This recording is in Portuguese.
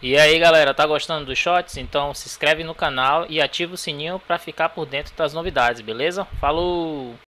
E aí galera, tá gostando dos shots? Então se inscreve no canal e ativa o sininho para ficar por dentro das novidades, beleza? Falou!